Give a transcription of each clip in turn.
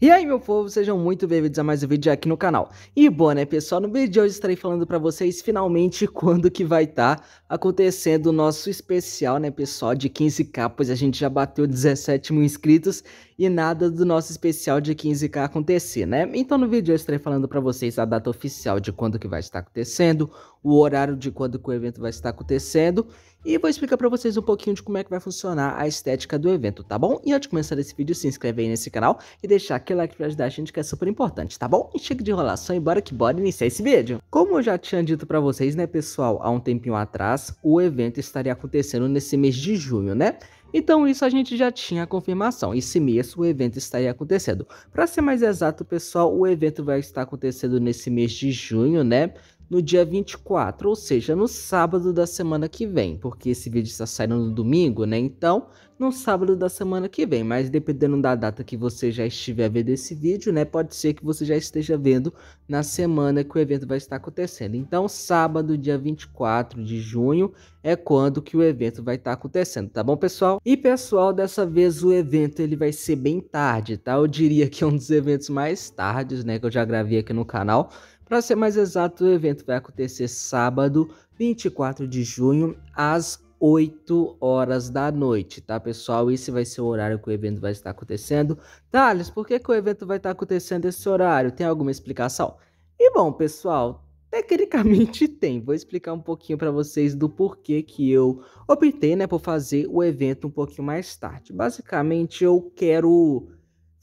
E aí meu povo, sejam muito bem-vindos a mais um vídeo aqui no canal. E bom né pessoal, no vídeo de hoje estarei falando para vocês finalmente quando que vai estar tá acontecendo o nosso especial né pessoal de 15k, pois a gente já bateu 17 mil inscritos e nada do nosso especial de 15k acontecer né. Então no vídeo de hoje estarei falando para vocês a data oficial de quando que vai estar acontecendo, o horário de quando que o evento vai estar acontecendo e vou explicar para vocês um pouquinho de como é que vai funcionar a estética do evento, tá bom? E antes de começar esse vídeo, se inscreve aí nesse canal e deixar aquele like pra ajudar a gente que é super importante, tá bom? E chega de enrolação e bora que bora iniciar esse vídeo. Como eu já tinha dito para vocês, né pessoal, há um tempinho atrás, o evento estaria acontecendo nesse mês de junho, né? Então isso a gente já tinha a confirmação, esse mês o evento estaria acontecendo. Para ser mais exato, pessoal, o evento vai estar acontecendo nesse mês de junho, né? no dia 24, ou seja, no sábado da semana que vem, porque esse vídeo está saindo no domingo, né? Então, no sábado da semana que vem, mas dependendo da data que você já estiver vendo esse vídeo, né? Pode ser que você já esteja vendo na semana que o evento vai estar acontecendo. Então, sábado, dia 24 de junho, é quando que o evento vai estar acontecendo, tá bom, pessoal? E pessoal, dessa vez o evento ele vai ser bem tarde, tá? Eu diria que é um dos eventos mais tardes, né, que eu já gravei aqui no canal para ser mais exato, o evento vai acontecer sábado, 24 de junho, às 8 horas da noite, tá, pessoal? Esse vai ser o horário que o evento vai estar acontecendo. Thales, por que, que o evento vai estar acontecendo esse horário? Tem alguma explicação? E bom, pessoal, Tecnicamente tem, vou explicar um pouquinho para vocês do porquê que eu optei né, por fazer o evento um pouquinho mais tarde. Basicamente, eu quero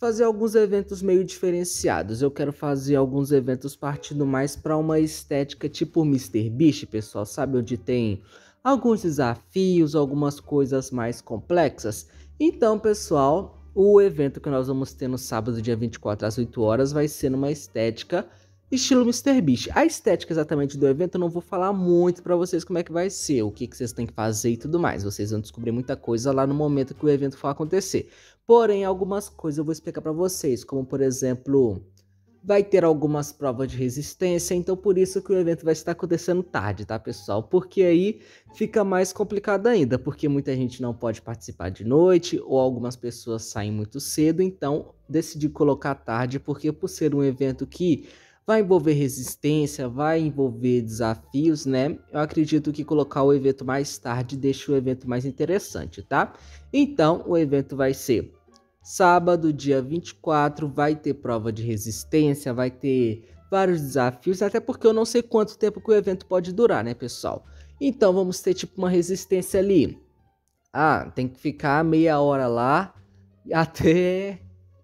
fazer alguns eventos meio diferenciados. Eu quero fazer alguns eventos partindo mais para uma estética tipo Mr. Beast, pessoal, sabe? Onde tem alguns desafios, algumas coisas mais complexas. Então, pessoal, o evento que nós vamos ter no sábado, dia 24 às 8 horas, vai ser numa estética estilo Mr. Beast. A estética exatamente do evento eu não vou falar muito para vocês como é que vai ser, o que, que vocês têm que fazer e tudo mais. Vocês vão descobrir muita coisa lá no momento que o evento for acontecer. Porém, algumas coisas eu vou explicar para vocês, como por exemplo, vai ter algumas provas de resistência, então por isso que o evento vai estar acontecendo tarde, tá, pessoal? Porque aí fica mais complicado ainda, porque muita gente não pode participar de noite ou algumas pessoas saem muito cedo, então decidi colocar tarde porque por ser um evento que Vai envolver resistência, vai envolver desafios, né? Eu acredito que colocar o evento mais tarde deixa o evento mais interessante, tá? Então, o evento vai ser sábado, dia 24, vai ter prova de resistência, vai ter vários desafios, até porque eu não sei quanto tempo que o evento pode durar, né, pessoal? Então, vamos ter tipo uma resistência ali. Ah, tem que ficar meia hora lá até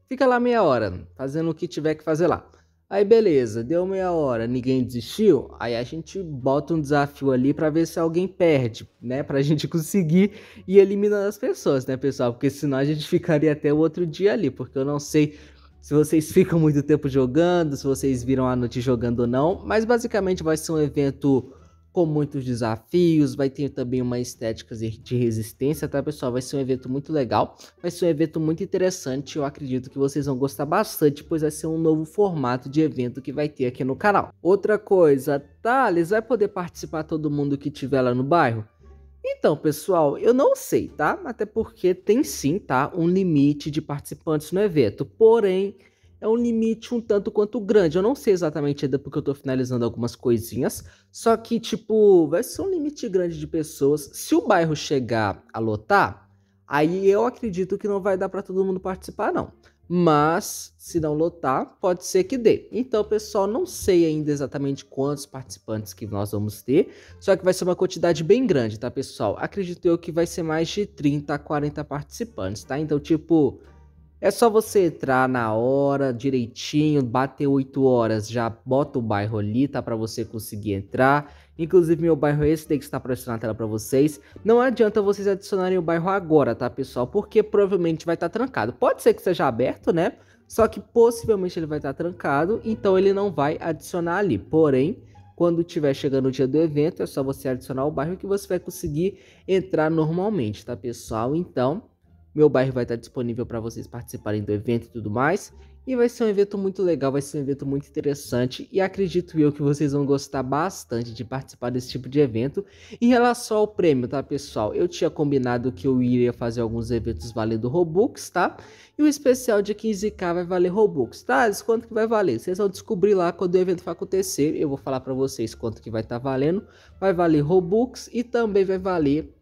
fica lá meia hora, fazendo o que tiver que fazer lá. Aí beleza, deu meia hora, ninguém desistiu, aí a gente bota um desafio ali para ver se alguém perde, né? Pra gente conseguir ir eliminando as pessoas, né, pessoal? Porque senão a gente ficaria até o outro dia ali, porque eu não sei se vocês ficam muito tempo jogando, se vocês viram a noite jogando ou não, mas basicamente vai ser um evento com muitos desafios, vai ter também uma estética de resistência, tá pessoal? Vai ser um evento muito legal, vai ser um evento muito interessante, eu acredito que vocês vão gostar bastante, pois vai ser um novo formato de evento que vai ter aqui no canal. Outra coisa, Thales, vai poder participar todo mundo que tiver lá no bairro? Então, pessoal, eu não sei, tá? Até porque tem sim, tá? Um limite de participantes no evento, porém é um limite um tanto quanto grande. Eu não sei exatamente ainda porque eu tô finalizando algumas coisinhas, só que, tipo, vai ser um limite grande de pessoas. Se o bairro chegar a lotar, aí eu acredito que não vai dar para todo mundo participar, não. Mas, se não lotar, pode ser que dê. Então, pessoal, não sei ainda exatamente quantos participantes que nós vamos ter, só que vai ser uma quantidade bem grande, tá, pessoal? Acredito eu que vai ser mais de 30 a 40 participantes, tá? Então, tipo, é só você entrar na hora direitinho, bater 8 horas, já bota o bairro ali, tá? Pra você conseguir entrar. Inclusive, meu bairro é esse, tem que estar aparecendo na tela pra vocês. Não adianta vocês adicionarem o bairro agora, tá, pessoal? Porque provavelmente vai estar tá trancado. Pode ser que seja aberto, né? Só que possivelmente ele vai estar tá trancado, então ele não vai adicionar ali. Porém, quando tiver chegando o dia do evento, é só você adicionar o bairro que você vai conseguir entrar normalmente, tá, pessoal? Então meu bairro vai estar disponível para vocês participarem do evento e tudo mais. E vai ser um evento muito legal, vai ser um evento muito interessante e acredito eu que vocês vão gostar bastante de participar desse tipo de evento. Em relação ao prêmio, tá, pessoal? Eu tinha combinado que eu iria fazer alguns eventos valendo Robux, tá? E o especial de 15k vai valer Robux, tá? Quanto que vai valer? Vocês vão descobrir lá quando o evento for acontecer. Eu vou falar para vocês quanto que vai estar tá valendo. Vai valer Robux e também vai valer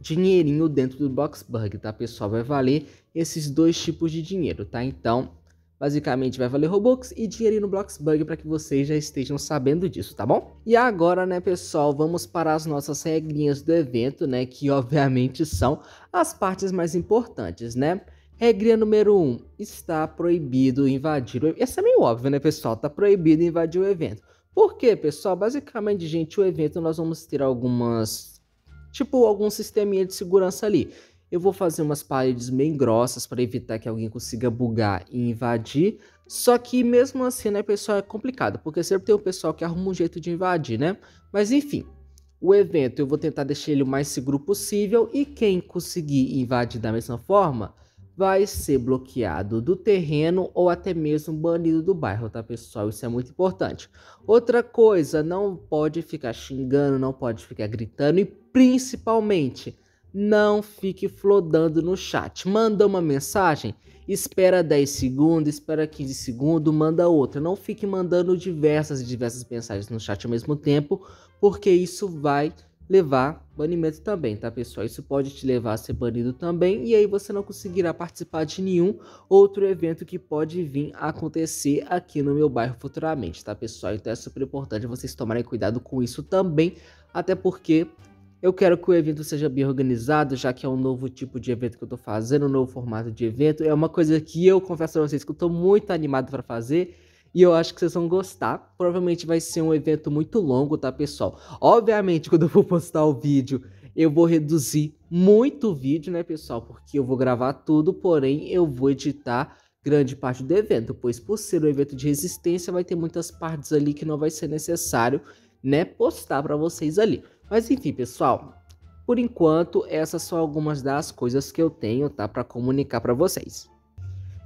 dinheirinho dentro do Boxbug, tá pessoal? Vai valer esses dois tipos de dinheiro, tá? Então, basicamente vai valer Robux e dinheirinho no Boxbug para que vocês já estejam sabendo disso, tá bom? E agora, né, pessoal, vamos para as nossas regrinhas do evento, né, que obviamente são as partes mais importantes, né? Regra número 1, um, está proibido invadir o evento. Essa é meio óbvia, né, pessoal? Está proibido invadir o evento. Por quê, pessoal? Basicamente, gente, o evento nós vamos ter algumas tipo algum sisteminha de segurança ali. Eu vou fazer umas paredes bem grossas para evitar que alguém consiga bugar e invadir. Só que mesmo assim, né, pessoal, é complicado, porque sempre tem o um pessoal que arruma um jeito de invadir, né? Mas enfim, o evento eu vou tentar deixar ele o mais seguro possível e quem conseguir invadir da mesma forma vai ser bloqueado do terreno ou até mesmo banido do bairro, tá pessoal? Isso é muito importante. Outra coisa, não pode ficar xingando, não pode ficar gritando e principalmente não fique flodando no chat. Manda uma mensagem, espera 10 segundos, espera 15 segundos, manda outra. Não fique mandando diversas e diversas mensagens no chat ao mesmo tempo, porque isso vai levar banimento também, tá pessoal? Isso pode te levar a ser banido também e aí você não conseguirá participar de nenhum outro evento que pode vir a acontecer aqui no meu bairro futuramente, tá pessoal? Então é super importante vocês tomarem cuidado com isso também, até porque eu quero que o evento seja bem organizado, já que é um novo tipo de evento que eu estou fazendo, um novo formato de evento. É uma coisa que eu confesso a vocês que eu estou muito animado para fazer e eu acho que vocês vão gostar. Provavelmente vai ser um evento muito longo, tá, pessoal? Obviamente, quando eu for postar o vídeo, eu vou reduzir muito o vídeo, né, pessoal? Porque eu vou gravar tudo, porém eu vou editar grande parte do evento, pois por ser um evento de resistência, vai ter muitas partes ali que não vai ser necessário, né, postar para vocês ali. Mas enfim, pessoal, por enquanto, essas são algumas das coisas que eu tenho, tá, para comunicar para vocês.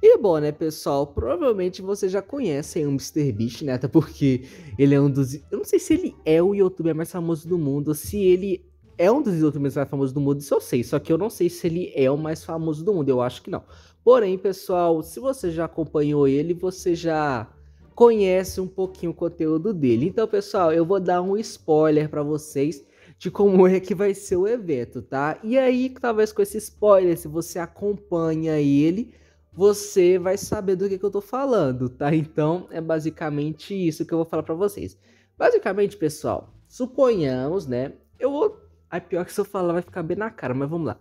E bom, né, pessoal? Provavelmente vocês já conhecem o MrBeast, né? Até porque ele é um dos. Eu não sei se ele é o youtuber mais famoso do mundo, se ele é um dos youtubers mais famosos do mundo, isso eu sei. Só que eu não sei se ele é o mais famoso do mundo, eu acho que não. Porém, pessoal, se você já acompanhou ele, você já conhece um pouquinho o conteúdo dele. Então, pessoal, eu vou dar um spoiler para vocês de como é que vai ser o evento, tá? E aí, talvez com esse spoiler, se você acompanha ele, você vai saber do que, que eu tô falando, tá? Então é basicamente isso que eu vou falar para vocês. Basicamente, pessoal, suponhamos, né? Eu vou. A pior que se eu falar vai ficar bem na cara, mas vamos lá.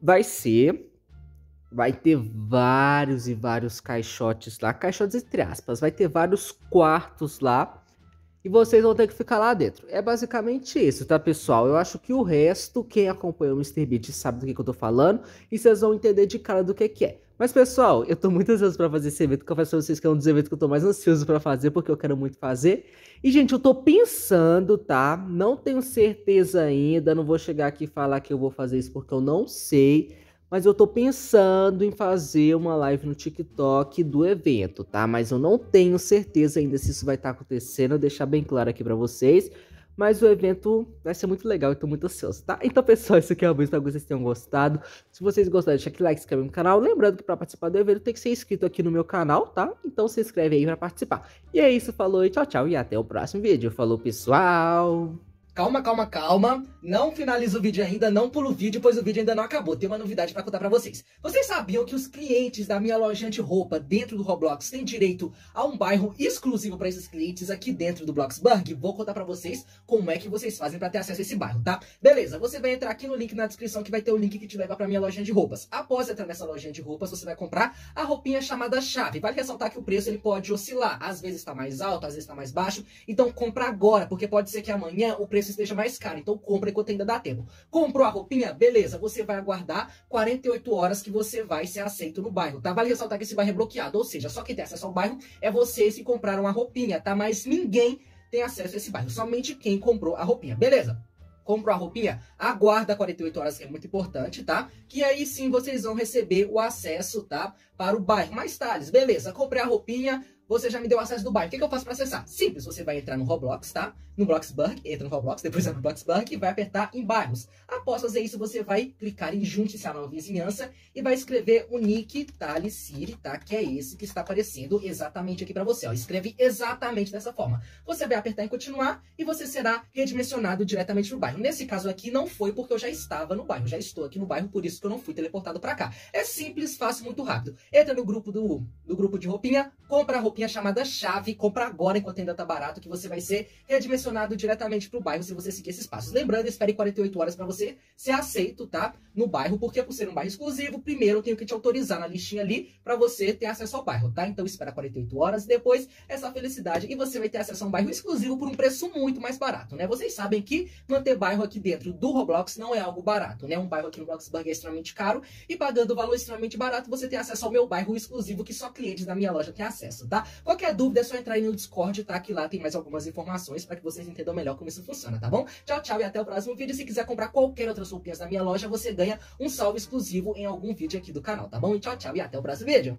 Vai ser. Vai ter vários e vários caixotes lá, caixotes entre aspas, vai ter vários quartos lá e vocês vão ter que ficar lá dentro. É basicamente isso, tá, pessoal? Eu acho que o resto, quem acompanha o MrBeat sabe do que, que eu tô falando e vocês vão entender de cara do que, que é. Mas, pessoal, eu tô muito ansioso para fazer esse evento. Confesso pra vocês que é um dos eventos que eu tô mais ansioso para fazer, porque eu quero muito fazer. E, gente, eu tô pensando, tá? Não tenho certeza ainda. Não vou chegar aqui e falar que eu vou fazer isso porque eu não sei. Mas eu tô pensando em fazer uma live no TikTok do evento, tá? Mas eu não tenho certeza ainda se isso vai estar tá acontecendo. Vou deixar bem claro aqui para vocês. Mas o evento vai ser muito legal, eu tô muito ansioso, tá? Então, pessoal, isso aqui é o vídeo, espero que vocês tenham gostado. Se vocês gostaram, deixa aquele like, se inscreve no canal. Lembrando que para participar do evento tem que ser inscrito aqui no meu canal, tá? Então se inscreve aí para participar. E é isso, falou e tchau, tchau e até o próximo vídeo. Falou, pessoal! Calma, calma, calma. Não finaliza o vídeo ainda, não pula o vídeo, pois o vídeo ainda não acabou. Tem uma novidade para contar para vocês. Vocês sabiam que os clientes da minha loja de roupa dentro do Roblox têm direito a um bairro exclusivo para esses clientes aqui dentro do Bloxburg? Vou contar para vocês como é que vocês fazem para ter acesso a esse bairro, tá? Beleza, você vai entrar aqui no link na descrição que vai ter o link que te leva para minha loja de roupas. Após entrar nessa loja de roupas, você vai comprar a roupinha chamada chave. Vale ressaltar que o preço ele pode oscilar. Às vezes está mais alto, às vezes está mais baixo. Então compra agora, porque pode ser que amanhã o preço talvez esteja mais caro. Então compra enquanto ainda dá tempo. Comprou a roupinha? Beleza, você vai aguardar 48 horas que você vai ser aceito no bairro, tá? Vale ressaltar que esse bairro é bloqueado, ou seja, só quem tem acesso ao bairro é vocês que compraram a roupinha, tá? Mas ninguém tem acesso a esse bairro, somente quem comprou a roupinha, beleza? comprou a roupinha, aguarda 48 horas, que é muito importante, tá? Que aí sim vocês vão receber o acesso, tá? Para o bairro. Mais tarde, beleza, comprei a roupinha, você já me deu acesso do bairro. O que, que eu faço para acessar? Simples, você vai entrar no Roblox, tá? No Bloxburg, entra no Roblox, depois entra no Bloxburg e vai apertar em bairros. Após fazer isso, você vai clicar em junte-se à nova vizinhança e vai escrever o nick Tali Siri, tá? Que é esse que está aparecendo exatamente aqui para você, ó. Escreve exatamente dessa forma. Você vai apertar em continuar e você será redimensionado diretamente no bairro. Nesse caso aqui não foi porque eu já estava no bairro, já estou aqui no bairro, por isso que eu não fui teleportado para cá. É simples, fácil, muito rápido. Entra no grupo do, do grupo de roupinha, compra a roupinha roupinha chamada chave. Compra agora enquanto ainda tá barato, que você vai ser redimensionado diretamente pro bairro se você seguir esses passos. Lembrando, espere 48 horas para você ser aceito, tá? No bairro, porque por ser um bairro exclusivo, primeiro eu tenho que te autorizar na listinha ali para você ter acesso ao bairro, tá? Então espera 48 horas, depois essa felicidade e você vai ter acesso a um bairro exclusivo por um preço muito mais barato, né? Vocês sabem que manter bairro aqui dentro do Roblox não é algo barato, né? Um bairro aqui no Bloxburg é extremamente caro e pagando o valor extremamente barato, você tem acesso ao meu bairro exclusivo que só clientes da minha loja têm acesso, tá? Qualquer dúvida é só entrar aí no Discord, tá? Que lá tem mais algumas informações para que vocês entendam melhor como isso funciona, tá bom? Tchau, tchau e até o próximo vídeo. Se quiser comprar qualquer outra roupinhas da minha loja, você ganha um salve exclusivo em algum vídeo aqui do canal, tá bom? E tchau, tchau e até o próximo vídeo.